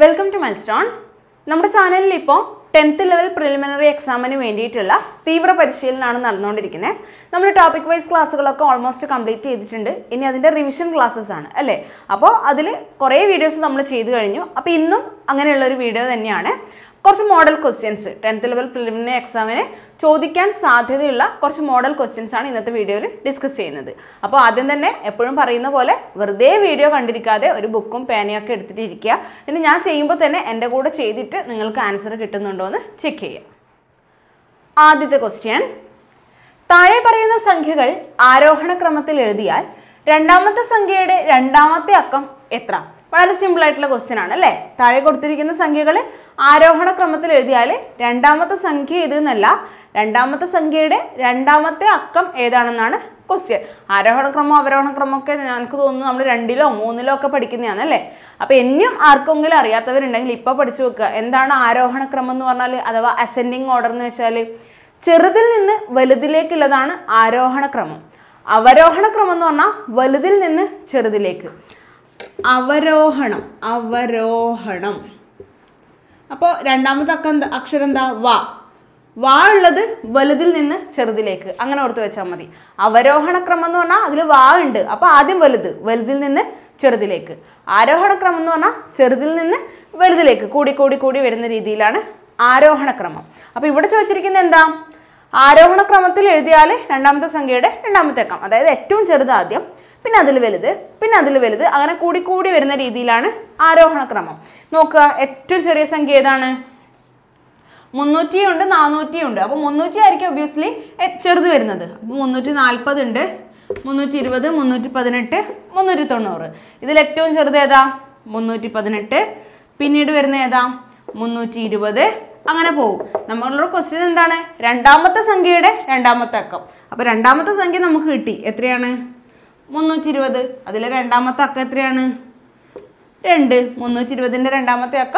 welcome to മൽസ്റ്റോൺ നമ്മുടെ ചാനലിൽ ഇപ്പോൾ ടെൻത്ത് ലെവൽ പ്രിലിമിനറി എക്സാമിന് വേണ്ടിയിട്ടുള്ള തീവ്ര പരിശീലനമാണ് നടന്നുകൊണ്ടിരിക്കുന്നത് നമ്മൾ ടോപ്പിക് വൈസ് ക്ലാസ്സുകളൊക്കെ ഓൾമോസ്റ്റ് കംപ്ലീറ്റ് ചെയ്തിട്ടുണ്ട് ഇനി അതിൻ്റെ റിവിഷൻ ക്ലാസ്സസ് ആണ് അല്ലേ അപ്പോൾ അതിൽ കുറേ വീഡിയോസ് നമ്മൾ ചെയ്തു കഴിഞ്ഞു അപ്പോൾ ഇന്നും അങ്ങനെയുള്ളൊരു വീഡിയോ തന്നെയാണ് കുറച്ച് model questions tenth level preliminary എക്സാമിന് ചോദിക്കാൻ സാധ്യതയുള്ള കുറച്ച് മോഡൽ ക്വസ്റ്റ്യൻസ് ആണ് ഇന്നത്തെ വീഡിയോയിൽ ഡിസ്കസ് ചെയ്യുന്നത് അപ്പോൾ ആദ്യം തന്നെ എപ്പോഴും പറയുന്ന പോലെ വെറുതെ വീഡിയോ കണ്ടിരിക്കാതെ ഒരു ബുക്കും പേനയും ഒക്കെ എടുത്തിട്ട് ഇരിക്കുക പിന്നെ ഞാൻ ചെയ്യുമ്പോൾ തന്നെ എൻ്റെ കൂടെ ചെയ്തിട്ട് നിങ്ങൾക്ക് ആൻസർ കിട്ടുന്നുണ്ടോ എന്ന് ചെക്ക് ചെയ്യാം ആദ്യത്തെ ക്വസ്റ്റ്യൻ താഴെ പറയുന്ന സംഖ്യകൾ ആരോഹണ ക്രമത്തിൽ എഴുതിയാൽ രണ്ടാമത്തെ സംഖ്യയുടെ രണ്ടാമത്തെ അക്കം എത്ര വളരെ സിമ്പിൾ ആയിട്ടുള്ള ക്വസ്റ്റ്യൻ ആണ് അല്ലേ താഴെ കൊടുത്തിരിക്കുന്ന സംഖ്യകൾ ആരോഹണ ക്രമത്തിൽ എഴുതിയാൽ രണ്ടാമത്തെ സംഖ്യ ഇത് എന്നല്ല രണ്ടാമത്തെ സംഖ്യയുടെ രണ്ടാമത്തെ അക്കം ഏതാണെന്നാണ് ക്വസ്റ്റ്യൻ ആരോഹണക്രമോ അവരോഹണക്രമമൊക്കെ എനിക്ക് തോന്നുന്നു നമ്മൾ രണ്ടിലോ മൂന്നിലോ ഒക്കെ പഠിക്കുന്നതാണ് അല്ലേ അപ്പോൾ എന്നും ആർക്കെങ്കിലും അറിയാത്തവരുണ്ടെങ്കിൽ ഇപ്പോൾ പഠിച്ചു വെക്കുക എന്താണ് ക്രമം എന്ന് പറഞ്ഞാൽ അഥവാ അസെൻഡിങ് ഓർഡർ എന്ന് വെച്ചാൽ ചെറുതിൽ നിന്ന് വലുതിലേക്കുള്ളതാണ് അവരോഹണ ക്രമം എന്ന് പറഞ്ഞാൽ വലുതിൽ നിന്ന് ചെറുതിലേക്ക് അവരോഹണം അവരോഹണം അപ്പോൾ രണ്ടാമത്തെ അക്ക എന്താ അക്ഷരം എന്താ വാ വാ ഉള്ളത് വലുതിൽ നിന്ന് ചെറുതിലേക്ക് അങ്ങനെ ഓർത്ത് വെച്ചാൽ മതി അവരോഹണ ക്രമം എന്ന് പറഞ്ഞാൽ അതിൽ വാ ഉണ്ട് അപ്പോൾ ആദ്യം വലുത് വലുതിൽ നിന്ന് ചെറുതിലേക്ക് ആരോഹണ ക്രമം എന്ന് പറഞ്ഞാൽ ചെറുതിൽ നിന്ന് വലുതിലേക്ക് കൂടി കൂടി കൂടി വരുന്ന രീതിയിലാണ് ആരോഹണ ക്രമം അപ്പോൾ ഇവിടെ ചോദിച്ചിരിക്കുന്നത് എന്താ ആരോഹണ ക്രമത്തിൽ എഴുതിയാൽ രണ്ടാമത്തെ സംഖ്യയുടെ രണ്ടാമത്തെ അക്കം അതായത് ഏറ്റവും ചെറുത് ആദ്യം പിന്നെ അതിൽ വലുത് പിന്നെ അതിൽ വലുത് അങ്ങനെ കൂടി കൂടി വരുന്ന രീതിയിലാണ് ആരോഹണക്രമം നോക്കുക ഏറ്റവും ചെറിയ സംഖ്യ ഏതാണ് മുന്നൂറ്റിയുണ്ട് നാനൂറ്റിയുണ്ട് അപ്പോൾ മുന്നൂറ്റി ആയിരിക്കും ഒബ്വിയസ്ലി ചെറുത് വരുന്നത് അപ്പോൾ മുന്നൂറ്റി നാൽപ്പത് ഉണ്ട് മുന്നൂറ്റി ഇരുപത് മുന്നൂറ്റി പതിനെട്ട് മുന്നൂറ്റി തൊണ്ണൂറ് ഇതിൽ ഏറ്റവും ചെറുത് ഏതാ മുന്നൂറ്റി പതിനെട്ട് പിന്നീട് വരുന്ന ഏതാ മുന്നൂറ്റി ഇരുപത് അങ്ങനെ പോകും നമ്മളുടെ ക്വസ്റ്റ്യൻ എന്താണ് രണ്ടാമത്തെ സംഖ്യയുടെ രണ്ടാമത്തെ അക്കം അപ്പോൾ രണ്ടാമത്തെ സംഖ്യ നമുക്ക് കിട്ടി എത്രയാണ് മുന്നൂറ്റി ഇരുപത് അതിലെ രണ്ടാമത്തെ അക്ക എത്രയാണ് രണ്ട് മുന്നൂറ്റി ഇരുപതിൻ്റെ രണ്ടാമത്തെ അക്ക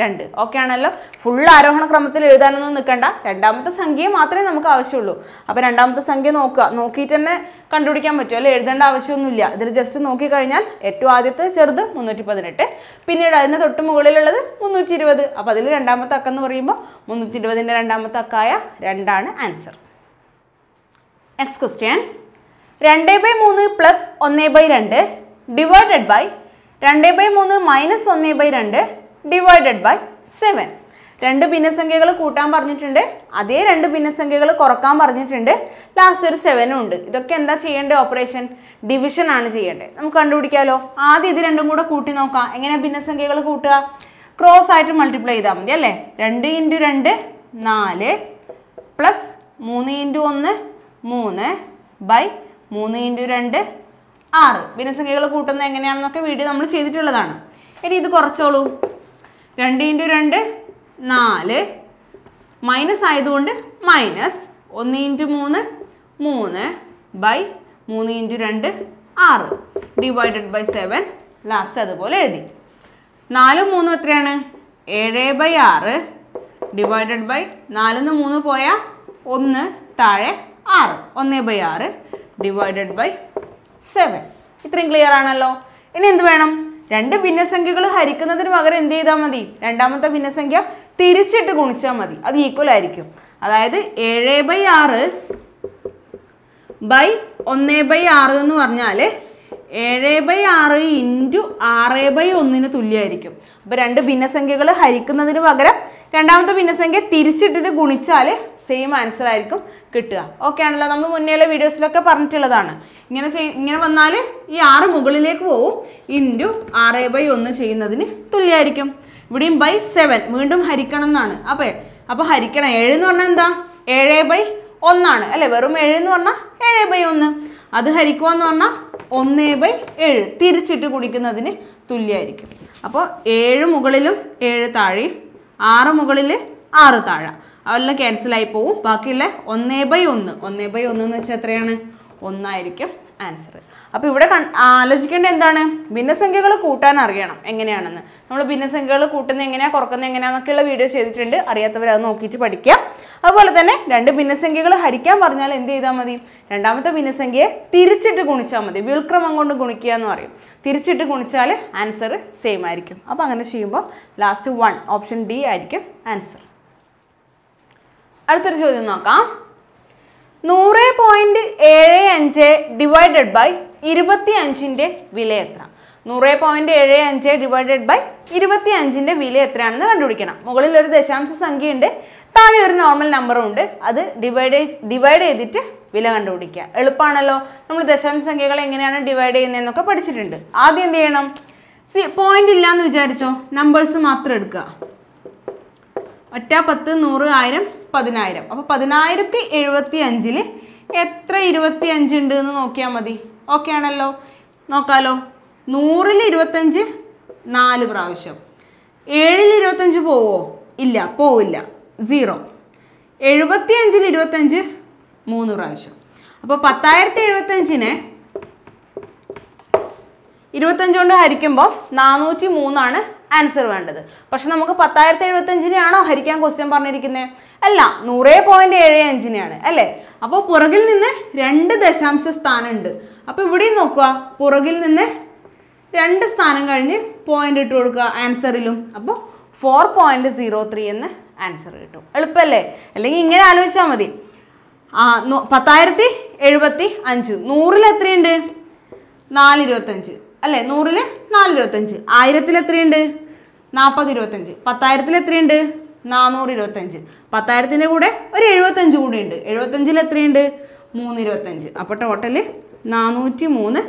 രണ്ട് ഓക്കെ ആണല്ലോ ഫുൾ ആരോഹണ ക്രമത്തിൽ എഴുതാനൊന്നും നിൽക്കണ്ട രണ്ടാമത്തെ സംഖ്യ മാത്രമേ നമുക്ക് ആവശ്യമുള്ളൂ അപ്പോൾ രണ്ടാമത്തെ സംഖ്യ നോക്കുക നോക്കിയിട്ട് തന്നെ കണ്ടുപിടിക്കാൻ പറ്റുമോ അല്ലെ എഴുതേണ്ട ആവശ്യമൊന്നുമില്ല ഇതിൽ ജസ്റ്റ് നോക്കി കഴിഞ്ഞാൽ ഏറ്റവും ആദ്യത്തെ ചെറുത് മുന്നൂറ്റി പതിനെട്ട് പിന്നീട് അതിൻ്റെ തൊട്ട് മുകളിലുള്ളത് മുന്നൂറ്റി ഇരുപത് അപ്പോൾ അതിൽ രണ്ടാമത്തെ അക്കം എന്ന് പറയുമ്പോൾ മുന്നൂറ്റി ഇരുപതിൻ്റെ രണ്ടാമത്തെ അക്കായ രണ്ടാണ് ആൻസർ നെക്സ്റ്റ് ക്വസ്റ്റ്യൻ രണ്ട് ബൈ മൂന്ന് പ്ലസ് ഒന്ന് ബൈ രണ്ട് ഡിവൈഡഡ് ബൈ രണ്ട് ബൈ മൂന്ന് മൈനസ് ഒന്ന് ബൈ രണ്ട് ഡിവൈഡഡ് ബൈ സെവൻ രണ്ട് ഭിന്നസംഖ്യകൾ കൂട്ടാൻ പറഞ്ഞിട്ടുണ്ട് അതേ രണ്ട് ഭിന്നസംഖ്യകൾ കുറക്കാൻ പറഞ്ഞിട്ടുണ്ട് ലാസ്റ്റ് ഒരു സെവനും ഉണ്ട് ഇതൊക്കെ എന്താ ചെയ്യേണ്ടത് ഓപ്പറേഷൻ ഡിവിഷൻ ആണ് ചെയ്യേണ്ടത് നമുക്ക് കണ്ടുപിടിക്കാമല്ലോ ആദ്യം ഇത് രണ്ടും കൂടെ കൂട്ടി നോക്കാം എങ്ങനെയാണ് ഭിന്നസംഖ്യകൾ കൂട്ടുക ക്രോസ് ആയിട്ട് മൾട്ടിപ്ലൈ ചെയ്താൽ മതി അല്ലേ രണ്ട് ഇൻറ്റു രണ്ട് നാല് പ്ലസ് മൂന്ന് ഇൻറ്റു ഒന്ന് മൂന്ന് ബൈ മൂന്ന് ഇൻറ്റു രണ്ട് ആറ് ഭിന്നസംഖ്യകൾ കൂട്ടുന്നത് എങ്ങനെയാണെന്നൊക്കെ വീഡിയോ നമ്മൾ ചെയ്തിട്ടുള്ളതാണ് ഇനി ഇത് കുറച്ചോളൂ രണ്ട് ഇൻറ്റു രണ്ട് നാല് മൈനസ് ആയതുകൊണ്ട് മൈനസ് ഒന്ന് ഇൻറ്റു മൂന്ന് മൂന്ന് ബൈ മൂന്ന് ഇൻറ്റു രണ്ട് ആറ് ഡിവൈഡഡ് ബൈ സെവൻ ലാസ്റ്റ് അതുപോലെ എഴുതി നാലും മൂന്നും എത്രയാണ് ഏഴ് ബൈ ആറ് ഡിവൈഡഡ് ബൈ നാലിൽ നിന്ന് മൂന്ന് പോയാൽ ഒന്ന് താഴെ ആറ് ഒന്ന് ബൈ ആറ് ഡിവൈഡഡ് ബൈ സെവൻ ഇത്രയും ക്ലിയർ ആണല്ലോ ഇനി എന്ത് വേണം രണ്ട് ഭിന്നസംഖ്യകൾ ഹരിക്കുന്നതിന് പകരം എന്ത് ചെയ്താൽ മതി രണ്ടാമത്തെ ഭിന്നസംഖ്യ തിരിച്ചിട്ട് ഗുണിച്ചാൽ മതി അത് ഈക്വൽ ആയിരിക്കും അതായത് ഏഴ് ബൈ ആറ് ബൈ ഒന്ന് ബൈ ആറ് എന്ന് പറഞ്ഞാൽ ഏഴ് ബൈ ആറ് ഇൻറ്റു ആറ് ബൈ ഒന്നിന് തുല്യമായിരിക്കും അപ്പോൾ രണ്ട് ഭിന്നസംഖ്യകൾ ഹരിക്കുന്നതിന് പകരം രണ്ടാമത്തെ ഭിന്നസംഖ്യ തിരിച്ചിട്ടിട്ട് ഗുണിച്ചാൽ സെയിം ആൻസർ ആയിരിക്കും കിട്ടുക ഓക്കെ ആണല്ലോ നമ്മൾ മുന്നേയുള്ള വീഡിയോസിലൊക്കെ പറഞ്ഞിട്ടുള്ളതാണ് ഇങ്ങനെ ചെയ് ഇങ്ങനെ വന്നാൽ ഈ ആറ് മുകളിലേക്ക് പോവും ഇൻറ്റു ആറ് ബൈ ഒന്ന് ചെയ്യുന്നതിന് തുല്യമായിരിക്കും ഇവിടെയും ബൈ സെവൻ വീണ്ടും ഹരിക്കണം എന്നാണ് അപ്പോൾ അപ്പോൾ ഹരിക്കണം ഏഴ് എന്ന് പറഞ്ഞാൽ എന്താ ഏഴ് ബൈ ഒന്നാണ് അല്ലേ വെറും ഏഴ് എന്ന് പറഞ്ഞാൽ ഏഴ് ബൈ ഒന്ന് അത് ഹരിക്കുക എന്ന് പറഞ്ഞാൽ ഒന്ന് ബൈ ഏഴ് തിരിച്ചിട്ട് കുടിക്കുന്നതിന് തുല്യമായിരിക്കും അപ്പോൾ ഏഴ് മുകളിലും ഏഴ് താഴെയും ആറ് മുകളിൽ ആറ് താഴെ അതെല്ലാം ആയി പോവും ബാക്കിയുള്ള ഒന്നേ ബൈ ഒന്ന് ഒന്നേ ബൈ ഒന്ന് എന്ന് വെച്ചാൽ എത്രയാണ് ഒന്നായിരിക്കും ആൻസർ അപ്പോൾ ഇവിടെ ആലോചിക്കേണ്ടത് എന്താണ് ഭിന്നസംഖ്യകൾ കൂട്ടാൻ അറിയണം എങ്ങനെയാണെന്ന് നമ്മൾ ഭിന്നസംഖ്യകൾ കൂട്ടുന്ന എങ്ങനെയാണ് കുറക്കുന്ന എങ്ങനെയാണെന്നൊക്കെയുള്ള വീഡിയോ ചെയ്തിട്ടുണ്ട് അറിയാത്തവർ അത് നോക്കിയിട്ട് പഠിക്കുക അതുപോലെ തന്നെ രണ്ട് ഭിന്നസംഖ്യകൾ ഹരിക്കാൻ പറഞ്ഞാൽ എന്ത് ചെയ്താൽ മതി രണ്ടാമത്തെ ഭിന്നസംഖ്യയെ തിരിച്ചിട്ട് ഗുണിച്ചാൽ മതി വിൽക്രമം കൊണ്ട് ഗുണിക്കുക എന്ന് പറയും തിരിച്ചിട്ട് ഗുണിച്ചാൽ ആൻസർ സെയിം ആയിരിക്കും അപ്പോൾ അങ്ങനെ ചെയ്യുമ്പോൾ ലാസ്റ്റ് വൺ ഓപ്ഷൻ ഡി ആയിരിക്കും ആൻസർ അടുത്തൊരു ചോദ്യം നോക്കാം നൂറ് പോയിന്റ് ഏഴ് അഞ്ച് ഡിവൈഡഡ് ബൈ ഇരുപത്തി അഞ്ചിൻ്റെ വില എത്ര നൂറ് പോയിന്റ് ഏഴ് അഞ്ച് ഡിവൈഡഡ് ബൈ ഇരുപത്തി അഞ്ചിൻ്റെ വില എത്രയാണെന്ന് കണ്ടുപിടിക്കണം മുകളിൽ ഒരു ദശാംശ സംഖ്യയുണ്ട് താഴെ ഒരു നോർമൽ നമ്പറും ഉണ്ട് അത് ഡിവൈഡ് ഡിവൈഡ് ചെയ്തിട്ട് വില കണ്ടുപിടിക്കുക എളുപ്പമാണല്ലോ നമ്മൾ ദശാംശ സംഖ്യകൾ എങ്ങനെയാണ് ഡിവൈഡ് ചെയ്യുന്നതെന്നൊക്കെ പഠിച്ചിട്ടുണ്ട് ആദ്യം എന്ത് ചെയ്യണം സി പോയിന്റ് ഇല്ല വിചാരിച്ചോ നമ്പേഴ്സ് മാത്രം എടുക്കുക ഒറ്റ പത്ത് നൂറ് ആയിരം പതിനായിരം അപ്പോൾ പതിനായിരത്തി എഴുപത്തി അഞ്ചിൽ എത്ര ഇരുപത്തി അഞ്ച് ഉണ്ട് എന്ന് നോക്കിയാൽ മതി ഓക്കെ ആണല്ലോ നോക്കാലോ നൂറിൽ ഇരുപത്തഞ്ച് നാല് പ്രാവശ്യം ഏഴിൽ ഇരുപത്തഞ്ച് പോവോ ഇല്ല പോവില്ല സീറോ എഴുപത്തി അഞ്ചിൽ ഇരുപത്തഞ്ച് മൂന്ന് പ്രാവശ്യം അപ്പോൾ പത്തായിരത്തി എഴുപത്തഞ്ചിനെ ഇരുപത്തഞ്ച് കൊണ്ട് ഹരിക്കുമ്പോൾ നാനൂറ്റി മൂന്നാണ് ആൻസർ വേണ്ടത് പക്ഷെ നമുക്ക് പത്തായിരത്തി എഴുപത്തഞ്ചിനെയാണോ ഹരിക്കാൻ ക്വസ്റ്റ്യൻ പറഞ്ഞിരിക്കുന്നത് അല്ല നൂറേ പോയിന്റ് ഏഴ് അഞ്ചിനെയാണ് അല്ലേ അപ്പോൾ പുറകിൽ നിന്ന് രണ്ട് ദശാംശ സ്ഥാനമുണ്ട് അപ്പോൾ ഇവിടെയും നോക്കുക പുറകിൽ നിന്ന് രണ്ട് സ്ഥാനം കഴിഞ്ഞ് പോയിന്റ് ഇട്ട് കൊടുക്കുക ആൻസറിലും അപ്പോൾ ഫോർ പോയിന്റ് സീറോ ത്രീ എന്ന് ആൻസർ കിട്ടും എളുപ്പമല്ലേ അല്ലെങ്കിൽ ഇങ്ങനെ ആലോചിച്ചാൽ മതി പത്തായിരത്തി എഴുപത്തി അഞ്ച് നൂറിൽ എത്രയുണ്ട് നാലിരുപത്തഞ്ച് അല്ലേ നൂറിൽ നാല് ഇരുപത്തഞ്ച് ആയിരത്തിൽ എത്രയുണ്ട് നാൽപ്പത് ഇരുപത്തഞ്ച് പത്തായിരത്തിൽ എത്രയുണ്ട് നാനൂറ് ഇരുപത്തഞ്ച് പത്തായിരത്തിൻ്റെ കൂടെ ഒരു എഴുപത്തഞ്ച് കൂടി ഉണ്ട് എഴുപത്തഞ്ചിൽ എത്രയുണ്ട് മൂന്ന് ഇരുപത്തഞ്ച് അപ്പോൾ ടോട്ടൽ നാനൂറ്റി മൂന്ന്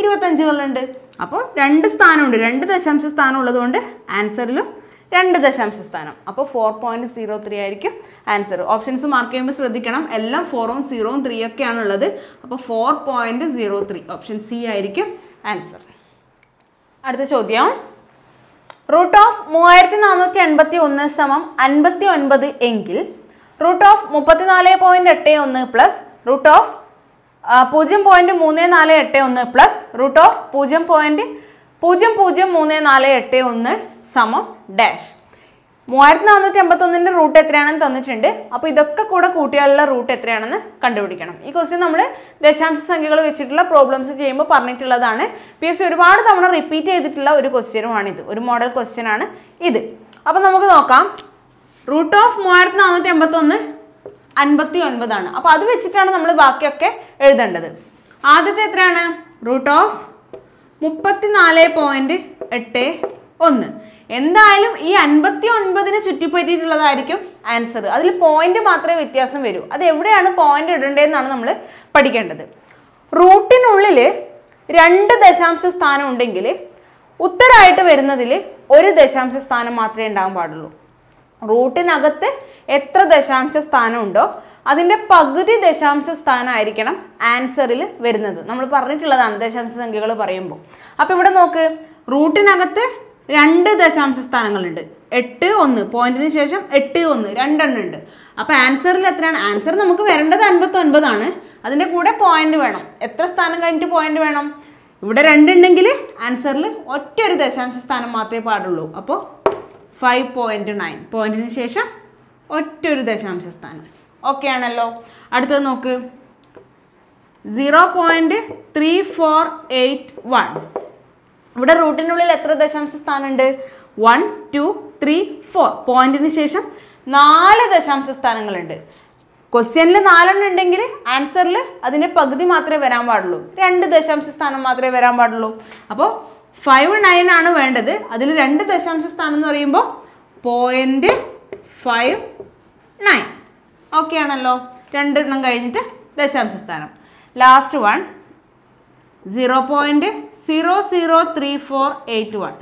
ഇരുപത്തഞ്ചുകളുണ്ട് അപ്പോൾ രണ്ട് സ്ഥാനമുണ്ട് രണ്ട് ദശാംശ സ്ഥാനം ഉള്ളതുകൊണ്ട് ആൻസറിലും രണ്ട് ദശാംശ സ്ഥാനം അപ്പോൾ ഫോർ പോയിൻറ്റ് സീറോ ത്രീ ആയിരിക്കും ആൻസർ ഓപ്ഷൻസ് മാർക്ക് ചെയ്യുമ്പോൾ ശ്രദ്ധിക്കണം എല്ലാം ഫോറും സീറോയും ത്രീ ഒക്കെയാണുള്ളത് അപ്പോൾ four point zero three option C ആയിരിക്കും ആൻസർ അടുത്ത ചോദ്യം റൂട്ട് ഓഫ് മൂവായിരത്തി നാനൂറ്റി എൺപത്തി ഒന്ന് സമം അൻപത്തി ഒൻപത് എങ്കിൽ റൂട്ട് ഓഫ് മുപ്പത്തിനാല് പോയിന്റ് എട്ട് ഒന്ന് പ്ലസ് റൂട്ട് ഓഫ് പൂജ്യം പോയിന്റ് മൂന്ന് നാല് എട്ട് ഒന്ന് പ്ലസ് റൂട്ട് ഓഫ് പൂജ്യം പോയിന്റ് പൂജ്യം പൂജ്യം മൂന്ന് നാല് എട്ട് ഒന്ന് സമം ഡാഷ് മൂവായിരത്തി നാനൂറ്റി അമ്പത്തൊന്നിൻ്റെ റൂട്ട് എത്രയാണെന്ന് തന്നിട്ടുണ്ട് അപ്പോൾ ഇതൊക്കെ കൂടെ കൂട്ടിയാലുള്ള റൂട്ട് എത്രയാണെന്ന് കണ്ടുപിടിക്കണം ഈ ക്വസ്റ്റ്യൻ നമ്മൾ ദശാംശ സംഖ്യകൾ വെച്ചിട്ടുള്ള പ്രോബ്ലംസ് ചെയ്യുമ്പോൾ പറഞ്ഞിട്ടുള്ളതാണ് പി എസ് സി ഒരുപാട് തവണ റിപ്പീറ്റ് ചെയ്തിട്ടുള്ള ഒരു ക്വസ്റ്റ്യനുമാണിത് ഒരു മോഡൽ ക്വസ്റ്റ്യൻ ആണ് ഇത് അപ്പോൾ നമുക്ക് നോക്കാം റൂട്ട് ഓഫ് മൂവായിരത്തി നാനൂറ്റി അമ്പത്തൊന്ന് അൻപത്തി ഒൻപതാണ് അപ്പോൾ അത് വെച്ചിട്ടാണ് നമ്മൾ ബാക്കിയൊക്കെ എഴുതേണ്ടത് ആദ്യത്തെ എത്രയാണ് റൂട്ട് ഓഫ് മുപ്പത്തി നാല് പോയിൻറ്റ് എട്ട് ഒന്ന് എന്തായാലും ഈ അൻപത്തി ഒൻപതിന് ചുറ്റിപ്പറ്റിയിട്ടുള്ളതായിരിക്കും ആൻസർ അതിൽ പോയിന്റ് മാത്രമേ വ്യത്യാസം വരൂ അത് എവിടെയാണ് പോയിന്റ് ഇടേണ്ടതെന്നാണ് നമ്മൾ പഠിക്കേണ്ടത് റൂട്ടിനുള്ളിൽ രണ്ട് ദശാംശ സ്ഥാനം ഉണ്ടെങ്കിൽ ഉത്തരമായിട്ട് വരുന്നതിൽ ഒരു ദശാംശ സ്ഥാനം മാത്രമേ ഉണ്ടാകാൻ പാടുള്ളൂ റൂട്ടിനകത്ത് എത്ര ദശാംശ സ്ഥാനം ഉണ്ടോ അതിൻ്റെ പകുതി ദശാംശ സ്ഥാനമായിരിക്കണം ആൻസറിൽ വരുന്നത് നമ്മൾ പറഞ്ഞിട്ടുള്ളതാണ് ദശാംശ സംഖ്യകൾ പറയുമ്പോൾ അപ്പോൾ ഇവിടെ നോക്ക് റൂട്ടിനകത്ത് രണ്ട് ദശാംശ സ്ഥാനങ്ങളുണ്ട് എട്ട് ഒന്ന് പോയിന്റിന് ശേഷം എട്ട് ഒന്ന് രണ്ടെണ്ണം ഉണ്ട് അപ്പോൾ ആൻസറിൽ എത്രയാണ് ആൻസർ നമുക്ക് വരേണ്ടത് ഒൻപതാണ് അതിൻ്റെ കൂടെ പോയിന്റ് വേണം എത്ര സ്ഥാനം കഴിഞ്ഞിട്ട് പോയിന്റ് വേണം ഇവിടെ രണ്ടുണ്ടെങ്കിൽ ആൻസറിൽ ഒറ്റ ഒരു ദശാംശ സ്ഥാനം മാത്രമേ പാടുള്ളൂ അപ്പോൾ ഫൈവ് പോയിന്റ് നയൻ പോയിന്റിന് ശേഷം ഒറ്റൊരു ദശാംശ സ്ഥാനം ഓക്കെ ആണല്ലോ അടുത്തത് നോക്ക് zero point three four eight one ഇവിടെ റൂട്ടിനുള്ളിൽ എത്ര ദശാംശ സ്ഥാനമുണ്ട് വൺ ടു ത്രീ ഫോർ പോയിന്റിന് ശേഷം നാല് ദശാംശ സ്ഥാനങ്ങളുണ്ട് ക്വസ്റ്റ്യനിൽ നാലെണ്ണം ഉണ്ടെങ്കിൽ ആൻസറിൽ അതിൻ്റെ പകുതി മാത്രമേ വരാൻ പാടുള്ളൂ രണ്ട് ദശാംശ സ്ഥാനം മാത്രമേ വരാൻ പാടുള്ളൂ അപ്പോൾ ഫൈവ് നയൻ ആണ് വേണ്ടത് അതിൽ രണ്ട് ദശാംശ സ്ഥാനം എന്ന് പറയുമ്പോൾ പോയിൻ്റ് ഫൈവ് നയൻ ഓക്കെ ആണല്ലോ രണ്ടെണ്ണം കഴിഞ്ഞിട്ട് ദശാംശ സ്ഥാനം last one zero point zero zero three four eight one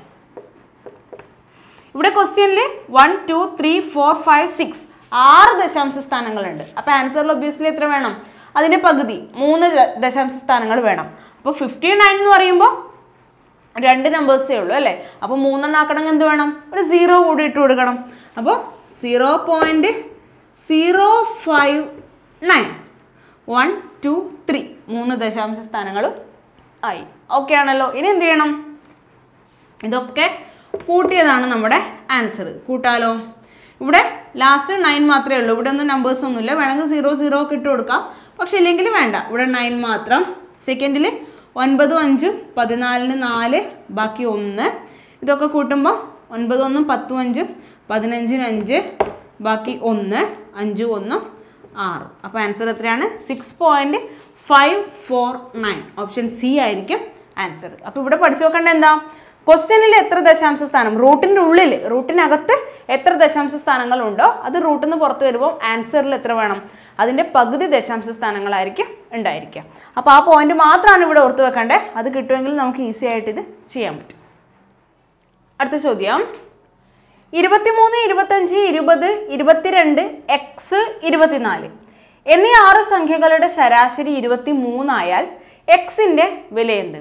ഇവിടെ ക്വസ്റ്റ്യനിൽ one two three four five six ആറ് ദശാംശ സ്ഥാനങ്ങളുണ്ട് അപ്പോൾ ആൻസറിൽ ഒബ്വിയസ്ലി എത്ര വേണം അതിൻ്റെ പകുതി മൂന്ന് ദശാംശ സ്ഥാനങ്ങൾ വേണം അപ്പോൾ ഫിഫ്റ്റി നയൻ എന്ന് പറയുമ്പോൾ രണ്ട് നമ്പേഴ്സേ ഉള്ളൂ അല്ലേ അപ്പോൾ മൂന്നെണ്ണാക്കണമെങ്കിൽ എന്ത് വേണം ഒരു സീറോ കൂടി ഇട്ട് കൊടുക്കണം അപ്പോൾ zero point zero five nine one two three മൂന്ന് ദശാംശ സ്ഥാനങ്ങളും ഐ ഓക്കെ ആണല്ലോ ഇനി എന്ത് ചെയ്യണം ഇതൊക്കെ കൂട്ടിയതാണ് നമ്മുടെ ആൻസർ കൂട്ടാലോ ഇവിടെ ലാസ്റ്റ് നയൻ മാത്രമേ ഉള്ളൂ ഇവിടെ ഒന്നും നമ്പേഴ്സ് ഒന്നുമില്ല വേണമെങ്കിൽ സീറോ സീറോ ഒക്കെ ഇട്ട് കൊടുക്കാം പക്ഷെ ഇല്ലെങ്കിൽ വേണ്ട ഇവിടെ നയൻ മാത്രം സെക്കൻഡിൽ ഒൻപത് അഞ്ചും പതിനാലിന് നാല് ബാക്കി ഒന്ന് ഇതൊക്കെ കൂട്ടുമ്പോൾ ഒൻപത് ഒന്നും പത്തും അഞ്ചും പതിനഞ്ചിന് അഞ്ച് ബാക്കി ഒന്ന് അഞ്ചും ഒന്നും ആറ് അപ്പോൾ ആൻസർ എത്രയാണ് six point five four nine option C ആയിരിക്കും ആൻസർ അപ്പോൾ ഇവിടെ പഠിച്ചു നോക്കേണ്ട എന്താ ക്വസ്റ്റ്യനിൽ എത്ര ദശാംശ സ്ഥാനം റൂട്ടിൻ്റെ ഉള്ളിൽ റൂട്ടിനകത്ത് എത്ര ദശാംശ സ്ഥാനങ്ങളുണ്ടോ അത് റൂട്ടിൽ നിന്ന് പുറത്ത് വരുമ്പോൾ ആൻസറിൽ എത്ര വേണം അതിൻ്റെ പകുതി ദശാംശ സ്ഥാനങ്ങളായിരിക്കും ഉണ്ടായിരിക്കുക അപ്പോൾ ആ പോയിന്റ് മാത്രമാണ് ഇവിടെ ഓർത്ത് വെക്കേണ്ടത് അത് കിട്ടുമെങ്കിൽ നമുക്ക് ഈസി ആയിട്ട് ഇത് ചെയ്യാൻ പറ്റും അടുത്ത ചോദ്യം ഇരുപത്തിമൂന്ന് ഇരുപത്തഞ്ച് ഇരുപത് ഇരുപത്തിരണ്ട് എക്സ് ഇരുപത്തിനാല് എന്നീ ആറ് സംഖ്യകളുടെ ശരാശരി ഇരുപത്തി മൂന്നായാൽ എക്സിൻ്റെ വില എന്ത്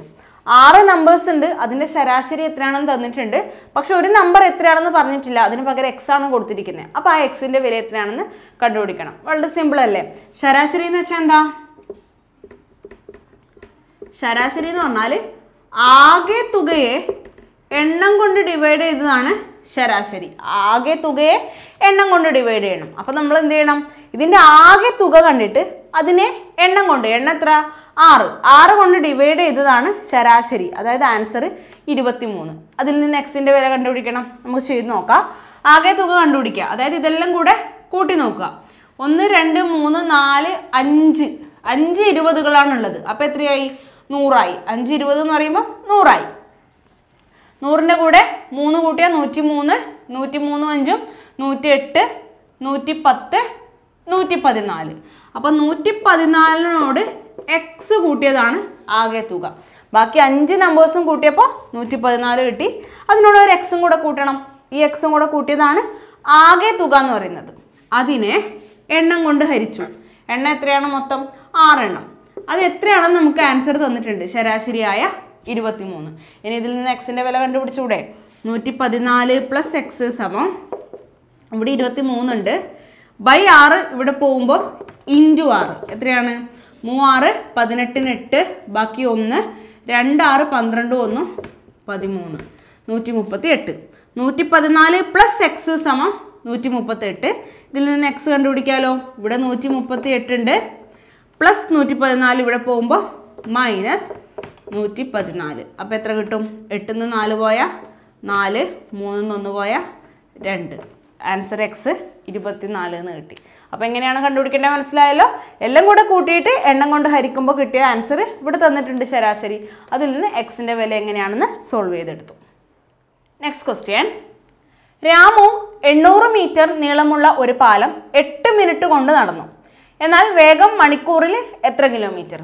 ആറ് നമ്പേഴ്സ് ഉണ്ട് അതിൻ്റെ ശരാശരി എത്രയാണെന്ന് തന്നിട്ടുണ്ട് പക്ഷെ ഒരു നമ്പർ എത്രയാണെന്ന് പറഞ്ഞിട്ടില്ല അതിന് പകരം എക്സ് ആണ് കൊടുത്തിരിക്കുന്നത് അപ്പോൾ ആ എക്സിൻ്റെ വില എത്രയാണെന്ന് കണ്ടുപിടിക്കണം വളരെ സിമ്പിൾ അല്ലേ ശരാശരി എന്ന് വെച്ചാൽ എന്താ ശരാശരി എന്ന് പറഞ്ഞാൽ ആകെ തുകയെ എണ്ണം കൊണ്ട് ഡിവൈഡ് ചെയ്തതാണ് ശരാശരി ആകെ തുകയെ എണ്ണം കൊണ്ട് ഡിവൈഡ് ചെയ്യണം അപ്പം നമ്മൾ എന്ത് ചെയ്യണം ഇതിൻ്റെ ആകെ തുക കണ്ടിട്ട് അതിനെ എണ്ണം കൊണ്ട് എണ്ണം എത്ര ആറ് ആറ് കൊണ്ട് ഡിവൈഡ് ചെയ്തതാണ് ശരാശരി അതായത് ആൻസർ ഇരുപത്തി മൂന്ന് അതിൽ നിന്ന് എക്സിൻ്റെ വില കണ്ടുപിടിക്കണം നമുക്ക് ചെയ്ത് നോക്കാം ആകെ തുക കണ്ടുപിടിക്കുക അതായത് ഇതെല്ലാം കൂടെ കൂട്ടി നോക്കുക ഒന്ന് രണ്ട് മൂന്ന് നാല് അഞ്ച് അഞ്ച് ഇരുപതുകളാണുള്ളത് അപ്പോൾ എത്രയായി നൂറായി അഞ്ച് ഇരുപത് എന്ന് പറയുമ്പോൾ നൂറായി നൂറിൻ്റെ കൂടെ മൂന്ന് കൂട്ടിയാൽ നൂറ്റി മൂന്ന് നൂറ്റി മൂന്നും അഞ്ചും നൂറ്റി എട്ട് നൂറ്റി പത്ത് നൂറ്റി പതിനാല് അപ്പം നൂറ്റി പതിനാലിനോട് എക്സ് കൂട്ടിയതാണ് ആകെ തുക ബാക്കി അഞ്ച് നമ്പേഴ്സും കൂട്ടിയപ്പോൾ നൂറ്റി പതിനാല് കിട്ടി അതിനോട് ഒരു എക്സും കൂടെ കൂട്ടണം ഈ എക്സും കൂടെ കൂട്ടിയതാണ് ആകെ തുക എന്ന് പറയുന്നത് അതിനെ എണ്ണം കൊണ്ട് ഹരിച്ചു എണ്ണം എത്രയാണ് മൊത്തം ആറെണ്ണം അത് എത്രയാണെന്ന് നമുക്ക് ആൻസർ തന്നിട്ടുണ്ട് ശരാശരിയായ ഇരുപത്തി മൂന്ന് ഇനി ഇതിൽ നിന്ന് എക്സിൻ്റെ വില കണ്ടുപിടിച്ചൂടെ നൂറ്റി പതിനാല് പ്ലസ് എക്സ് സമം ഇവിടെ ഇരുപത്തി മൂന്നുണ്ട് ബൈ ആറ് ഇവിടെ പോകുമ്പോൾ ഇൻറ്റു ആറ് എത്രയാണ് മൂവാറ് പതിനെട്ടിന് എട്ട് ബാക്കി ഒന്ന് രണ്ടാറ് പന്ത്രണ്ട് ഒന്ന് പതിമൂന്ന് നൂറ്റി മുപ്പത്തി എട്ട് നൂറ്റി പതിനാല് പ്ലസ് എക്സ് സമം നൂറ്റി മുപ്പത്തി എട്ട് ഇതിൽ നിന്ന് എക്സ് കണ്ടുപിടിക്കാമല്ലോ ഇവിടെ നൂറ്റി മുപ്പത്തി എട്ടുണ്ട് പ്ലസ് നൂറ്റി പതിനാല് ഇവിടെ പോകുമ്പോൾ മൈനസ് നൂറ്റി പതിനാല് അപ്പം എത്ര കിട്ടും എട്ടിൽ നിന്ന് നാല് പോയാൽ നാല് മൂന്നിൽ നിന്ന് ഒന്ന് പോയാൽ രണ്ട് ആൻസർ എക്സ് നാല് എന്ന് കിട്ടി അപ്പോൾ എങ്ങനെയാണ് കണ്ടുപിടിക്കേണ്ടത് മനസ്സിലായല്ലോ എല്ലാം കൂടെ കൂട്ടിയിട്ട് എണ്ണം കൊണ്ട് ഹരിക്കുമ്പോൾ കിട്ടിയ ആൻസർ ഇവിടെ തന്നിട്ടുണ്ട് ശരാശരി അതിൽ നിന്ന് എക്സിൻ്റെ വില എങ്ങനെയാണെന്ന് സോൾവ് ചെയ്തെടുത്തു നെക്സ്റ്റ് ക്വസ്റ്റ്യൻ രാമു എണ്ണൂറ് മീറ്റർ നീളമുള്ള ഒരു പാലം എട്ട് മിനിറ്റ് കൊണ്ട് നടന്നു എന്നാൽ വേഗം മണിക്കൂറിൽ എത്ര കിലോമീറ്റർ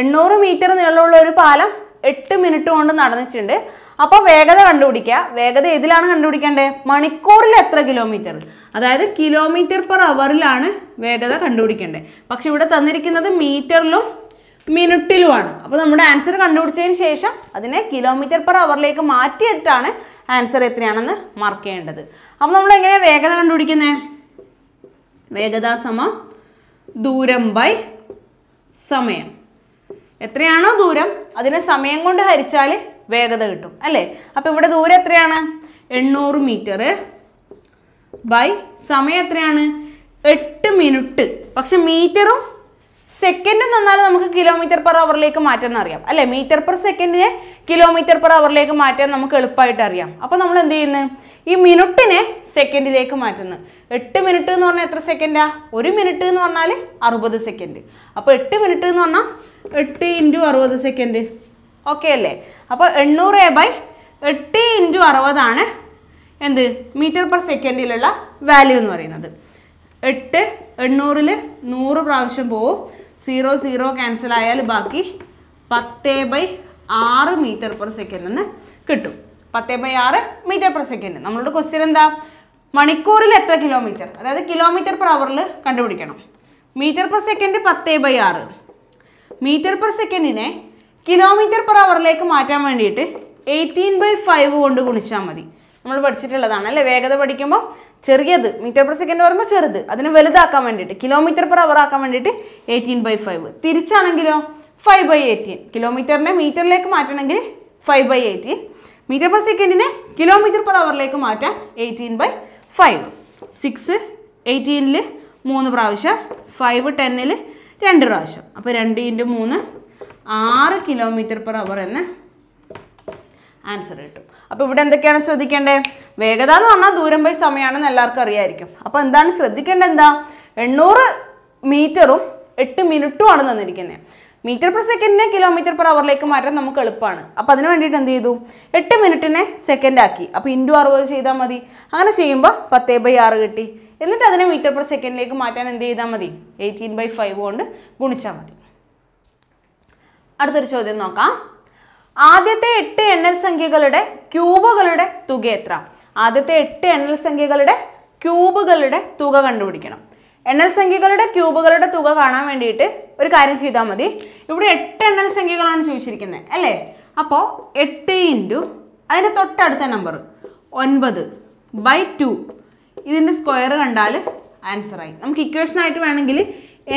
എണ്ണൂറ് മീറ്റർ നീളമുള്ള ഒരു പാലം എട്ട് മിനിറ്റ് കൊണ്ട് നടന്നിട്ടുണ്ട് അപ്പോൾ വേഗത കണ്ടുപിടിക്കുക വേഗത ഏതിലാണ് കണ്ടുപിടിക്കേണ്ടത് മണിക്കൂറിൽ എത്ര കിലോമീറ്റർ അതായത് കിലോമീറ്റർ പെർ അവറിലാണ് വേഗത കണ്ടുപിടിക്കേണ്ടത് പക്ഷെ ഇവിടെ തന്നിരിക്കുന്നത് മീറ്ററിലും മിനിറ്റിലുമാണ് അപ്പോൾ നമ്മുടെ ആൻസർ കണ്ടുപിടിച്ചതിന് ശേഷം അതിനെ കിലോമീറ്റർ പെർ അവറിലേക്ക് മാറ്റിയിട്ടാണ് ആൻസർ എത്രയാണെന്ന് മാർക്ക് ചെയ്യേണ്ടത് അപ്പോൾ നമ്മൾ എങ്ങനെയാണ് വേഗത കണ്ടുപിടിക്കുന്നത് വേഗത സമം ദൂരം ബൈ സമയം എത്രയാണോ ദൂരം അതിനെ സമയം കൊണ്ട് ഹരിച്ചാൽ വേഗത കിട്ടും അല്ലേ അപ്പോൾ ഇവിടെ ദൂരം എത്രയാണ് എണ്ണൂറ് മീറ്റർ ബൈ സമയം എത്രയാണ് എട്ട് മിനിറ്റ് പക്ഷെ മീറ്ററും സെക്കൻഡ് നിന്നാൽ നമുക്ക് കിലോമീറ്റർ പെർ അവറിലേക്ക് മാറ്റാൻ അറിയാം അല്ലേ മീറ്റർ പെർ സെക്കൻഡിനെ കിലോമീറ്റർ പെർ അവറിലേക്ക് മാറ്റാൻ നമുക്ക് എളുപ്പമായിട്ട് അറിയാം അപ്പോൾ നമ്മൾ എന്ത് ചെയ്യുന്നു ഈ മിനിറ്റിനെ സെക്കൻഡിലേക്ക് മാറ്റുന്നു എട്ട് മിനിറ്റ് എന്ന് പറഞ്ഞാൽ എത്ര സെക്കൻഡാ ഒരു മിനിറ്റ് എന്ന് പറഞ്ഞാൽ അറുപത് സെക്കൻഡ് അപ്പോൾ എട്ട് മിനിറ്റ് എന്ന് പറഞ്ഞാൽ എട്ട് ഇൻറ്റു അറുപത് സെക്കൻഡ് ഓക്കെ അല്ലേ അപ്പോൾ എണ്ണൂറ് ബൈ എട്ട് ഇൻറ്റു അറുപതാണ് എന്ത് മീറ്റർ പെർ സെക്കൻഡിലുള്ള വാല്യൂ എന്ന് പറയുന്നത് എട്ട് എണ്ണൂറിൽ നൂറ് പ്രാവശ്യം പോവും സീറോ സീറോ ക്യാൻസൽ ആയാൽ ബാക്കി പത്തേ ബൈ ആറ് മീറ്റർ പെർ സെക്കൻഡ് എന്ന് കിട്ടും പത്തേ ബൈ ആറ് മീറ്റർ പെർ സെക്കൻഡ് നമ്മളുടെ ക്വസ്റ്റ്യൻ എന്താ മണിക്കൂറിൽ എത്ര കിലോമീറ്റർ അതായത് കിലോമീറ്റർ പെർ അവറിൽ കണ്ടുപിടിക്കണം മീറ്റർ പെർ സെക്കൻഡ് പത്തേ ബൈ ആറ് മീറ്റർ പെർ സെക്കൻഡിനെ കിലോമീറ്റർ പെർ അവറിലേക്ക് മാറ്റാൻ വേണ്ടിയിട്ട് എയ്റ്റീൻ ബൈ ഫൈവ് കൊണ്ട് ഗുണിച്ചാൽ മതി നമ്മൾ പഠിച്ചിട്ടുള്ളതാണ് അല്ലേ വേഗത പഠിക്കുമ്പോൾ ചെറിയത് മീറ്റർ പെർ സെക്കൻഡ് പറയുമ്പോൾ ചെറുത് അതിനെ വലുതാക്കാൻ വേണ്ടിയിട്ട് കിലോമീറ്റർ പെർ അവർ ആക്കാൻ വേണ്ടിയിട്ട് എയ്റ്റീൻ ബൈ ഫൈവ് തിരിച്ചാണെങ്കിലോ ഫൈവ് ബൈ എയ്റ്റീൻ കിലോമീറ്ററിനെ മീറ്ററിലേക്ക് മാറ്റണമെങ്കിൽ five by eighteen metre per സെക്കൻഡിനെ കിലോമീറ്റർ പെർ അവറിലേക്ക് മാറ്റാൻ എയ്റ്റീൻ ബൈ ഫൈവ് സിക്സ് എയ്റ്റീനിൽ മൂന്ന് പ്രാവശ്യം ഫൈവ് ടെന്നിൽ രണ്ട് പ്രാവശ്യം അപ്പോൾ രണ്ട് ഇൻറ്റു മൂന്ന് ആറ് കിലോമീറ്റർ പെർ അവർ എന്ന് ആൻസർ കിട്ടും അപ്പോൾ ഇവിടെ എന്തൊക്കെയാണ് ശ്രദ്ധിക്കേണ്ടത് വേഗത എന്ന് പറഞ്ഞാൽ ദൂരം പോയി സമയമാണെന്ന് എല്ലാവർക്കും അറിയായിരിക്കും അപ്പോൾ എന്താണ് ശ്രദ്ധിക്കേണ്ടത് എന്താ എണ്ണൂറ് മീറ്ററും എട്ട് മിനിറ്റും ആണ് തന്നിരിക്കുന്നത് മീറ്റർ പെർ സെക്കൻഡിനെ കിലോമീറ്റർ പെർ അവറിലേക്ക് മാറ്റാൻ നമുക്ക് എളുപ്പമാണ് അപ്പോൾ അതിന് വേണ്ടിയിട്ട് എന്ത് ചെയ്തു എട്ട് മിനിറ്റിനെ സെക്കൻഡ് ആക്കി അപ്പോൾ ഇൻഡു അറുപത് ചെയ്താൽ മതി അങ്ങനെ ചെയ്യുമ്പോൾ പത്തേ ബൈ ആറ് കിട്ടി എന്നിട്ട് അതിനെ മീറ്റർ പെർ സെക്കൻഡിലേക്ക് മാറ്റാൻ എന്ത് ചെയ്താൽ മതി എയ്റ്റീൻ ബൈ ഫൈവ് കൊണ്ട് ഗുണിച്ചാൽ മതി അടുത്തൊരു ചോദ്യം നോക്കാം ആദ്യത്തെ എട്ട് എണ്ണൽ സംഖ്യകളുടെ ക്യൂബുകളുടെ തുക എത്ര ആദ്യത്തെ എട്ട് എണ്ണൽ സംഖ്യകളുടെ ക്യൂബുകളുടെ തുക കണ്ടുപിടിക്കണം എണ്ണൽ സംഖ്യകളുടെ ക്യൂബുകളുടെ തുക കാണാൻ വേണ്ടിയിട്ട് ഒരു കാര്യം ചെയ്താൽ മതി ഇവിടെ എട്ട് എണ്ണൽ സംഖ്യകളാണ് ചോദിച്ചിരിക്കുന്നത് അല്ലേ അപ്പോൾ എട്ട് ഇൻറ്റു അതിൻ്റെ തൊട്ടടുത്ത നമ്പർ ഒൻപത് ബൈ ടു ഇതിൻ്റെ സ്ക്വയർ കണ്ടാൽ ആൻസറായി നമുക്ക് ഇക്വേഷനായിട്ട് വേണമെങ്കിൽ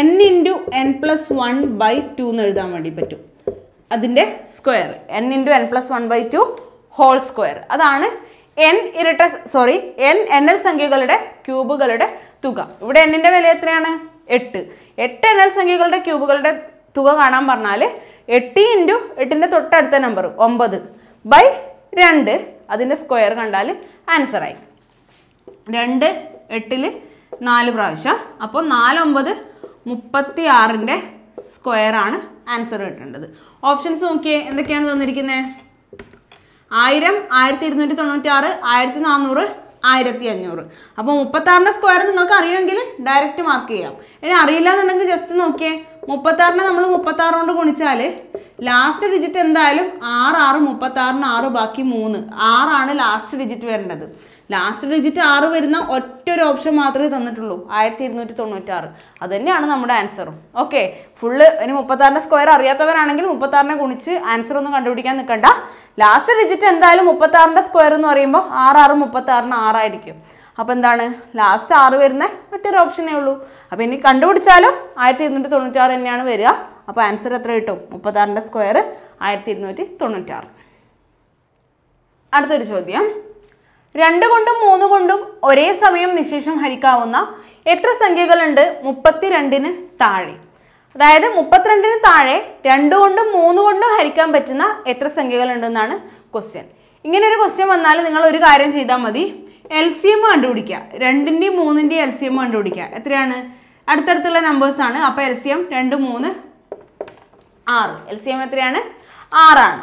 N into N plus one by two എന്ന് എഴുതാൻ വേണ്ടി പറ്റും അതിൻ്റെ square N into N plus one by two whole square അതാണ് എൻ ഇരട്ട സോറി എൻ എണ്ണൽ സംഖ്യകളുടെ ക്യൂബുകളുടെ തുക ഇവിടെ എണ്ണിൻ്റെ വില എത്രയാണ് എട്ട് എട്ട് എണ്ണൽ സംഖ്യകളുടെ ക്യൂബുകളുടെ തുക കാണാൻ പറഞ്ഞാൽ എട്ട് ഇൻറ്റു എട്ടിൻ്റെ തൊട്ടടുത്ത നമ്പർ ഒമ്പത് ബൈ രണ്ട് അതിൻ്റെ സ്ക്വയർ കണ്ടാൽ ആൻസറായി രണ്ട് എട്ടിൽ നാല് പ്രാവശ്യം അപ്പോൾ നാലൊമ്പത് മുപ്പത്തി ആറിൻ്റെ സ്ക്വയറാണ് ആൻസർ കിട്ടേണ്ടത് ഓപ്ഷൻസ് നോക്കിയേ എന്തൊക്കെയാണ് തന്നിരിക്കുന്നത് ആയിരം ആയിരത്തി ഇരുന്നൂറ്റി തൊണ്ണൂറ്റി ആറ് ആയിരത്തി നാനൂറ് ആയിരത്തി അഞ്ഞൂറ് അപ്പോൾ മുപ്പത്താറിൻ്റെ സ്ക്വയർ നിങ്ങൾക്ക് അറിയുമെങ്കിൽ ഡയറക്റ്റ് മാർക്ക് ചെയ്യാം ഇനി അറിയില്ല എന്നുണ്ടെങ്കിൽ ജസ്റ്റ് നോക്കിയേ മുപ്പത്താറിനെ നമ്മൾ മുപ്പത്താറ് കൊണ്ട് ഗുണിച്ചാൽ ലാസ്റ്റ് ഡിജിറ്റ് എന്തായാലും ആറ് ആറ് മുപ്പത്താറിന് ആറ് ബാക്കി മൂന്ന് ആറാണ് ലാസ്റ്റ് ഡിജിറ്റ് വരേണ്ടത് ലാസ്റ്റ് ഡിജിറ്റ് ആറ് വരുന്ന ഒറ്റ ഒരു ഓപ്ഷൻ മാത്രമേ തന്നിട്ടുള്ളൂ ആയിരത്തി ഇരുന്നൂറ്റി തൊണ്ണൂറ്റാറ് അത് തന്നെയാണ് നമ്മുടെ ആൻസറും ഓക്കെ ഫുള്ള് ഇനി മുപ്പത്താറിൻ്റെ സ്ക്വയർ അറിയാത്തവരാണെങ്കിൽ മുപ്പത്താറിനെ ഗുണിച്ച് ആൻസർ ഒന്നും കണ്ടുപിടിക്കാൻ നിൽക്കണ്ട ലാസ്റ്റ് ഡിജിറ്റ് എന്തായാലും മുപ്പത്താറിൻ്റെ സ്ക്വയർ എന്ന് പറയുമ്പോൾ ആറ് ആറ് മുപ്പത്താറിന് ആറായിരിക്കും അപ്പം എന്താണ് ലാസ്റ്റ് ആറ് വരുന്ന മറ്റൊരു ഓപ്ഷനേ ഉള്ളൂ അപ്പം ഇനി കണ്ടുപിടിച്ചാലും ആയിരത്തി ഇരുന്നൂറ്റി തൊണ്ണൂറ്റാറ് തന്നെയാണ് വരിക അപ്പോൾ ആൻസർ എത്ര കിട്ടും മുപ്പത്താറിൻ്റെ സ്ക്വയർ ആയിരത്തി ഇരുന്നൂറ്റി തൊണ്ണൂറ്റാറ് അടുത്തൊരു ചോദ്യം രണ്ട് കൊണ്ടും മൂന്ന് കൊണ്ടും ഒരേ സമയം നിശേഷം ഹരിക്കാവുന്ന എത്ര സംഖ്യകളുണ്ട് മുപ്പത്തിരണ്ടിന് താഴെ അതായത് മുപ്പത്തിരണ്ടിന് താഴെ രണ്ട് കൊണ്ടും മൂന്ന് കൊണ്ടും ഹരിക്കാൻ പറ്റുന്ന എത്ര സംഖ്യകളുണ്ടെന്നാണ് ക്വസ്റ്റ്യൻ ഇങ്ങനെ ഒരു ക്വസ്റ്റ്യൻ വന്നാൽ നിങ്ങൾ ഒരു കാര്യം ചെയ്താൽ മതി എൽ സി എം കണ്ടുപിടിക്കുക രണ്ടിൻ്റെയും മൂന്നിൻ്റെയും എൽ സി എം കണ്ടുപിടിക്കുക എത്രയാണ് അടുത്തടുത്തുള്ള നമ്പേഴ്സാണ് അപ്പോൾ എൽ സി എം രണ്ട് മൂന്ന് ആറ് എൽ സി എം എത്രയാണ് ആറാണ്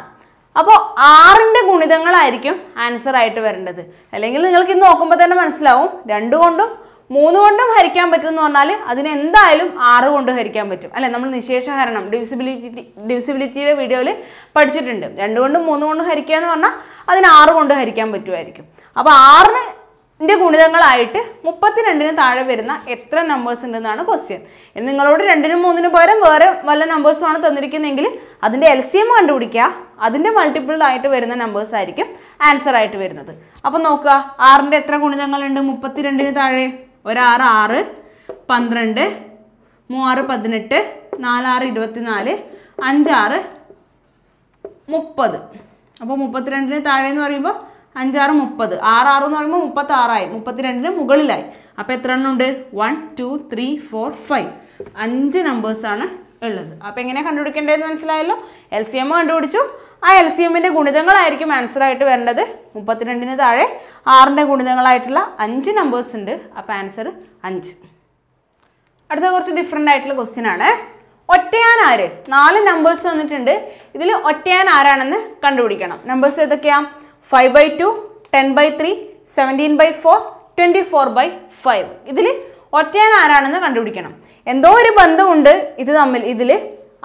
അപ്പോൾ ആറിൻ്റെ ഗുണിതങ്ങളായിരിക്കും ആൻസർ ആയിട്ട് വരേണ്ടത് അല്ലെങ്കിൽ നിങ്ങൾക്ക് ഇന്ന് നോക്കുമ്പോൾ തന്നെ മനസ്സിലാവും രണ്ട് കൊണ്ടും മൂന്ന് കൊണ്ടും ഹരിക്കാൻ പറ്റും എന്ന് പറഞ്ഞാൽ അതിന് എന്തായാലും ആറ് കൊണ്ട് ഹരിക്കാൻ പറ്റും അല്ലേ നമ്മൾ ഹരണം ഡിവിസിബിലിറ്റി ഡിവിസിബിലിറ്റിയുടെ വീഡിയോയിൽ പഠിച്ചിട്ടുണ്ട് രണ്ട് കൊണ്ടും മൂന്ന് കൊണ്ടും ഹരിക്കുക എന്ന് പറഞ്ഞാൽ അതിന് ആറ് കൊണ്ട് ഹരിക്കാൻ പറ്റുമായിരിക്കും അപ്പോൾ ആറിന് ഇതിൻ്റെ ഗുണിതങ്ങളായിട്ട് മുപ്പത്തിരണ്ടിന് താഴെ വരുന്ന എത്ര നമ്പേഴ്സ് ഉണ്ടെന്നാണ് ക്വസ്റ്റ്യൻ ഇനി നിങ്ങളോട് രണ്ടിനും മൂന്നിനും പകരം വേറെ വല്ല നമ്പേഴ്സുമാണ് തന്നിരിക്കുന്നതെങ്കിൽ അതിൻ്റെ എൽ സി എം കണ്ടുപിടിക്കുക അതിൻ്റെ മൾട്ടിപ്പിളായിട്ട് വരുന്ന നമ്പേഴ്സ് ആയിരിക്കും ആൻസർ ആയിട്ട് വരുന്നത് അപ്പം നോക്കുക ആറിൻ്റെ എത്ര ഗുണിതങ്ങളുണ്ട് മുപ്പത്തിരണ്ടിന് താഴെ ഒരാറ് ആറ് പന്ത്രണ്ട് മൂവാറ് പതിനെട്ട് നാലാറ് ഇരുപത്തിനാല് അഞ്ചാറ് മുപ്പത് അപ്പോൾ മുപ്പത്തിരണ്ടിന് താഴെ എന്ന് പറയുമ്പോൾ അഞ്ചാറ് മുപ്പത് ആറ് ആറ് എന്ന് പറയുമ്പോൾ മുപ്പത്തി ആറായി മുപ്പത്തിരണ്ടിന് മുകളിലായി അപ്പോൾ എത്ര എണ്ണം ഉണ്ട് one two three four five അഞ്ച് നമ്പേഴ്സാണ് ഉള്ളത് അപ്പോൾ എങ്ങനെയാണ് കണ്ടുപിടിക്കേണ്ടതെന്ന് മനസ്സിലായല്ലോ എൽ സി എം കണ്ടുപിടിച്ചു ആ എൽ സി എമ്മിൻ്റെ ഗുണിതങ്ങളായിരിക്കും ആൻസറായിട്ട് വരേണ്ടത് മുപ്പത്തിരണ്ടിന് താഴെ ആറിൻ്റെ ഗുണിതങ്ങളായിട്ടുള്ള അഞ്ച് നമ്പേഴ്സ് ഉണ്ട് അപ്പോൾ ആൻസർ അഞ്ച് അടുത്ത കുറച്ച് ഡിഫറെൻ്റ് ആയിട്ടുള്ള ക്വസ്റ്റ്യൻ ആണ് ഒറ്റയാൻ ആര് നാല് നമ്പേഴ്സ് തന്നിട്ടുണ്ട് ഇതിൽ ഒറ്റയാൻ ആരാണെന്ന് കണ്ടുപിടിക്കണം നമ്പേഴ്സ് ഏതൊക്കെയാണ് five by two ten by three seventeen by four twenty four by five ഇതിൽ ഒറ്റയാൻ ആരാണെന്ന് കണ്ടുപിടിക്കണം എന്തോ ഒരു ബന്ധമുണ്ട് ഇത് തമ്മിൽ ഇതിൽ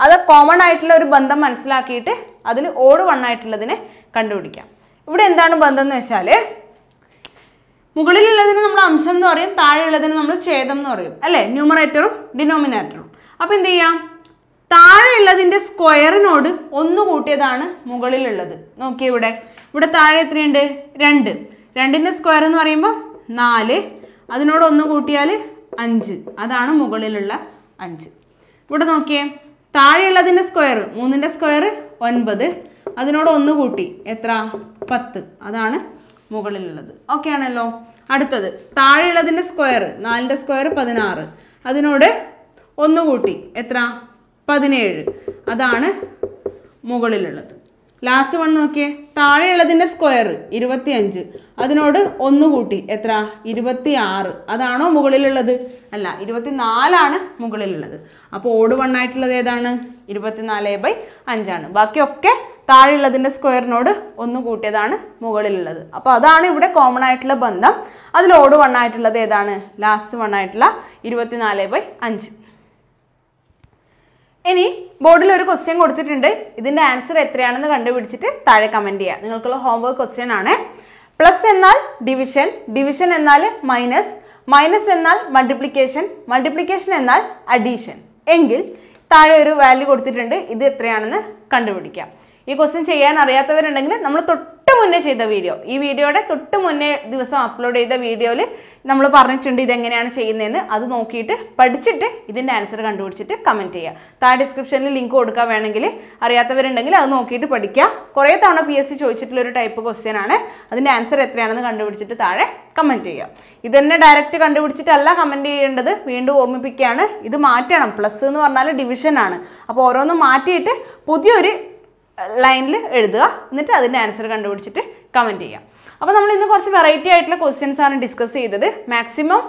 അത് കോമൺ ആയിട്ടുള്ള ഒരു ബന്ധം മനസ്സിലാക്കിയിട്ട് അതിൽ ഓട് വണ്ണായിട്ടുള്ളതിനെ കണ്ടുപിടിക്കാം ഇവിടെ എന്താണ് ബന്ധം എന്ന് വെച്ചാൽ മുകളിലുള്ളതിന് നമ്മൾ അംശം എന്ന് പറയും താഴെയുള്ളതിന് നമ്മൾ ഛേദം എന്ന് പറയും അല്ലേ ന്യൂമറേറ്ററും ഡിനോമിനേറ്ററും അപ്പോൾ എന്ത് ചെയ്യാം താഴെയുള്ളതിൻ്റെ സ്ക്വയറിനോട് ഒന്ന് കൂട്ടിയതാണ് മുകളിലുള്ളത് നോക്കിയേ ഇവിടെ ഇവിടെ താഴെ എത്രയുണ്ട് രണ്ട് രണ്ടിൻ്റെ സ്ക്വയർ എന്ന് പറയുമ്പോൾ നാല് അതിനോട് ഒന്ന് കൂട്ടിയാൽ അഞ്ച് അതാണ് മുകളിലുള്ള അഞ്ച് ഇവിടെ നോക്കിയേ താഴെയുള്ളതിൻ്റെ സ്ക്വയർ മൂന്നിൻ്റെ സ്ക്വയർ ഒൻപത് അതിനോട് ഒന്ന് കൂട്ടി എത്ര പത്ത് അതാണ് മുകളിലുള്ളത് ഓക്കെ ആണല്ലോ അടുത്തത് താഴെയുള്ളതിൻ്റെ സ്ക്വയർ നാലിൻ്റെ സ്ക്വയർ പതിനാറ് അതിനോട് ഒന്ന് കൂട്ടി എത്ര പതിനേഴ് അതാണ് മുകളിലുള്ളത് ലാസ്റ്റ് വൺ നോക്കിയേ താഴെയുള്ളതിൻ്റെ സ്ക്വയർ ഇരുപത്തിയഞ്ച് അതിനോട് ഒന്ന് കൂട്ടി എത്ര ഇരുപത്തി ആറ് അതാണോ മുകളിലുള്ളത് അല്ല നാലാണ് മുകളിലുള്ളത് അപ്പോൾ ഓട് വൺ ആയിട്ടുള്ളത് ഏതാണ് ഇരുപത്തിനാല് ബൈ അഞ്ചാണ് ബാക്കിയൊക്കെ താഴെയുള്ളതിൻ്റെ സ്ക്വയറിനോട് ഒന്ന് കൂട്ടിയതാണ് മുകളിലുള്ളത് അപ്പോൾ അതാണ് ഇവിടെ കോമൺ ആയിട്ടുള്ള ബന്ധം അതിൽ ഓട് വൺ ആയിട്ടുള്ളത് ഏതാണ് ലാസ്റ്റ് വൺ ആയിട്ടുള്ള ഇരുപത്തിനാല് ബൈ അഞ്ച് ഇനി ബോർഡിൽ ഒരു ക്വസ്റ്റ്യൻ കൊടുത്തിട്ടുണ്ട് ഇതിൻ്റെ ആൻസർ എത്രയാണെന്ന് കണ്ടുപിടിച്ചിട്ട് താഴെ കമൻറ്റ് ചെയ്യുക നിങ്ങൾക്കുള്ള ഹോംവർക്ക് ക്വസ്റ്റ്യൻ ആണ് പ്ലസ് എന്നാൽ ഡിവിഷൻ ഡിവിഷൻ എന്നാൽ മൈനസ് മൈനസ് എന്നാൽ മൾട്ടിപ്ലിക്കേഷൻ മൾട്ടിപ്ലിക്കേഷൻ എന്നാൽ അഡീഷൻ എങ്കിൽ താഴെ ഒരു വാല്യൂ കൊടുത്തിട്ടുണ്ട് ഇത് എത്രയാണെന്ന് കണ്ടുപിടിക്കാം ഈ ക്വസ്റ്റ്യൻ ചെയ്യാൻ അറിയാത്തവരുണ്ടെങ്കിൽ നമ്മൾ തൊട്ട് തൊട്ട് മുന്നേ ചെയ്ത വീഡിയോ ഈ വീഡിയോയുടെ തൊട്ട് മുന്നേ ദിവസം അപ്ലോഡ് ചെയ്ത വീഡിയോയിൽ നമ്മൾ പറഞ്ഞിട്ടുണ്ട് ഇതെങ്ങനെയാണ് ചെയ്യുന്നതെന്ന് അത് നോക്കിയിട്ട് പഠിച്ചിട്ട് ഇതിൻ്റെ ആൻസർ കണ്ടുപിടിച്ചിട്ട് കമൻറ്റ് ചെയ്യുക താഴെ ഡിസ്ക്രിപ്ഷനിൽ ലിങ്ക് കൊടുക്കാൻ വേണമെങ്കിൽ അറിയാത്തവരുണ്ടെങ്കിൽ അത് നോക്കിയിട്ട് പഠിക്കുക കുറേ തവണ പി എസ് സി ചോദിച്ചിട്ടുള്ളൊരു ടൈപ്പ് ക്വസ്റ്റ്യൻ ആണ് അതിൻ്റെ ആൻസർ എത്രയാണെന്ന് കണ്ടുപിടിച്ചിട്ട് താഴെ കമൻറ്റ് ചെയ്യുക ഇത് തന്നെ ഡയറക്റ്റ് കണ്ടുപിടിച്ചിട്ടല്ല കമൻറ്റ് ചെയ്യേണ്ടത് വീണ്ടും ഓർമ്മിപ്പിക്കുകയാണ് ഇത് മാറ്റണം പ്ലസ് എന്ന് പറഞ്ഞാൽ ഡിവിഷനാണ് അപ്പോൾ ഓരോന്നും മാറ്റിയിട്ട് പുതിയൊരു ലൈനിൽ എഴുതുക എന്നിട്ട് അതിൻ്റെ ആൻസർ കണ്ടുപിടിച്ചിട്ട് കമൻറ്റ് ചെയ്യാം അപ്പോൾ നമ്മൾ ഇന്ന് കുറച്ച് വെറൈറ്റി ആയിട്ടുള്ള ക്വസ്റ്റ്യൻസ് ആണ് ഡിസ്കസ് ചെയ്തത് മാക്സിമം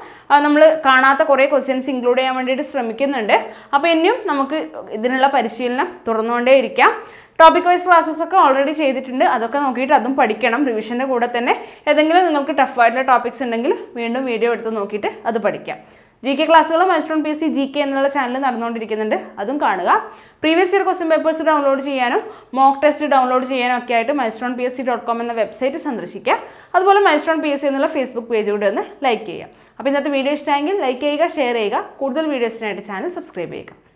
നമ്മൾ കാണാത്ത കുറേ ക്വസ്റ്റ്യൻസ് ഇൻക്ലൂഡ് ചെയ്യാൻ വേണ്ടിയിട്ട് ശ്രമിക്കുന്നുണ്ട് അപ്പോൾ ഇനിയും നമുക്ക് ഇതിനുള്ള പരിശീലനം തുറന്നുകൊണ്ടേ ഇരിക്കാം ടോപ്പിക് വൈസ് ക്ലാസ്സസ് ഒക്കെ ഓൾറെഡി ചെയ്തിട്ടുണ്ട് അതൊക്കെ നോക്കിയിട്ട് അതും പഠിക്കണം റിവിഷൻ്റെ കൂടെ തന്നെ ഏതെങ്കിലും നിങ്ങൾക്ക് ടഫായിട്ടുള്ള ടോപ്പിക്സ് ഉണ്ടെങ്കിൽ വീണ്ടും വീഡിയോ എടുത്ത് നോക്കിയിട്ട് അത് പഠിക്കാം ജി കെ ക്ലാസ്സുകളും Mystone P S C G K എന്നുള്ള ചാനൽ നടന്നുകൊണ്ടിരിക്കുന്നുണ്ട് അതും കാണുക previous year question papers download ചെയ്യാനും മോക്ക് ടെസ്റ്റ് ഡൗൺലോഡ് ചെയ്യാനും ഒക്കെ ആയിട്ട് Mystone P S C dot com എന്ന വെബ്സൈറ്റ് സന്ദർശിക്കുക അതുപോലെ മൈസ്ട്രോൺ പി എസ് സി എന്നുള്ള ഫേസ്ബുക്ക് പേജ് കൂടി ഒന്ന് ലൈക്ക് ചെയ്യുക അപ്പോൾ ഇന്നത്തെ വീഡിയോ ഇഷ്ടമായെങ്കിൽ ലൈക്ക് ചെയ്യുക ഷെയർ ചെയ്യുക കൂടുതൽ വീഡിയോസിനായിട്ട് ചാനൽ സബ്സ്ക്രൈബ് ചെയ്യുക